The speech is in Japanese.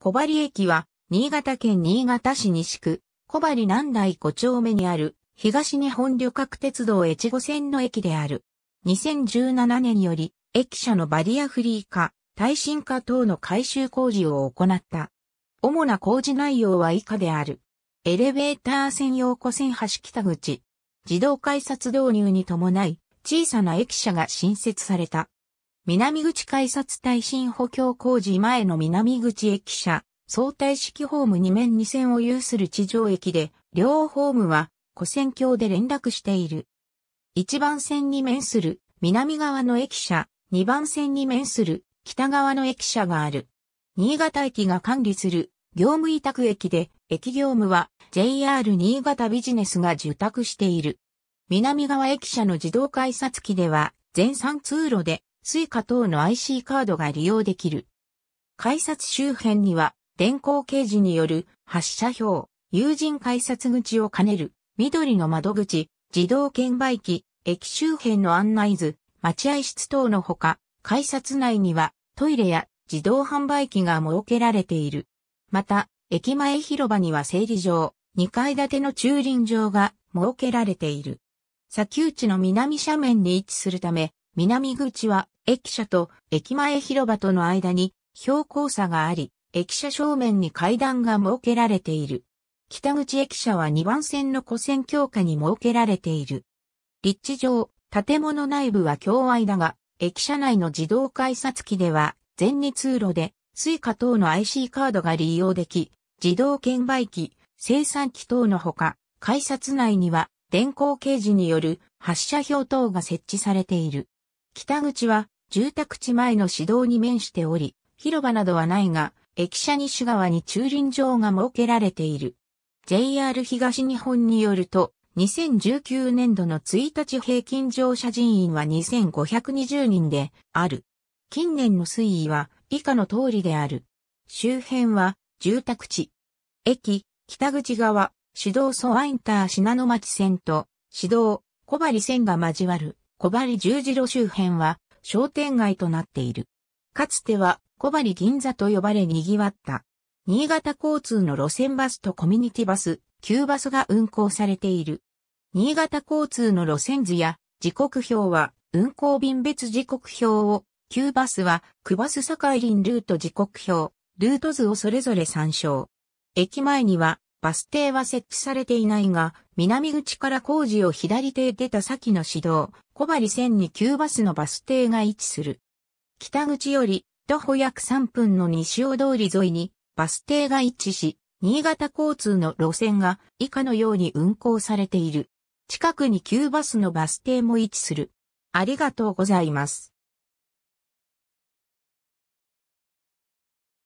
小針駅は、新潟県新潟市西区、小針南台5丁目にある、東日本旅客鉄道越後線の駅である。2017年より、駅舎のバリアフリー化、耐震化等の改修工事を行った。主な工事内容は以下である。エレベーター専用湖線橋北口。自動改札導入に伴い、小さな駅舎が新設された。南口改札耐震補強工事前の南口駅舎、相対式ホーム2面2線を有する地上駅で、両ホームは、古線橋で連絡している。1番線に面する南側の駅舎、2番線に面する北側の駅舎がある。新潟駅が管理する業務委託駅で、駅業務は JR 新潟ビジネスが受託している。南側駅舎の自動改札機では、全3通路で Suica 等の IC カードが利用できる。改札周辺には、電光掲示による発車表、有人改札口を兼ねる、緑の窓口、自動券売機、駅周辺の案内図、待合室等のほか、改札内にはトイレや自動販売機が設けられている。また、駅前広場には整理場、2階建ての駐輪場が設けられている。砂丘地の南斜面に位置するため、南口は駅舎と駅前広場との間に標高差があり、駅舎正面に階段が設けられている。北口駅舎は2番線の古線強化に設けられている。立地上、建物内部は境外だが、駅舎内の自動改札機では、全日通路で、スイカ等の IC カードが利用でき、自動券売機、生産機等のほか、改札内には、電光掲示による発射表等が設置されている。北口は住宅地前の市道に面しており、広場などはないが、駅舎西側に駐輪場が設けられている。JR 東日本によると、2019年度の1日平均乗車人員は2520人である。近年の推移は以下の通りである。周辺は住宅地。駅、北口側、市道ソワインター品野町線と、市道、小針線が交わる。小針十字路周辺は商店街となっている。かつては小針銀座と呼ばれ賑わった。新潟交通の路線バスとコミュニティバス、旧バスが運行されている。新潟交通の路線図や時刻表は運行便別時刻表を、旧バスは区バス境林ルート時刻表、ルート図をそれぞれ参照。駅前にはバス停は設置されていないが、南口から工事を左手へ出た先の市道、小針線に旧バスのバス停が位置する。北口より、徒歩約3分の西尾通り沿いに、バス停が位置し、新潟交通の路線が以下のように運行されている。近くに旧バスのバス停も位置する。ありがとうございます。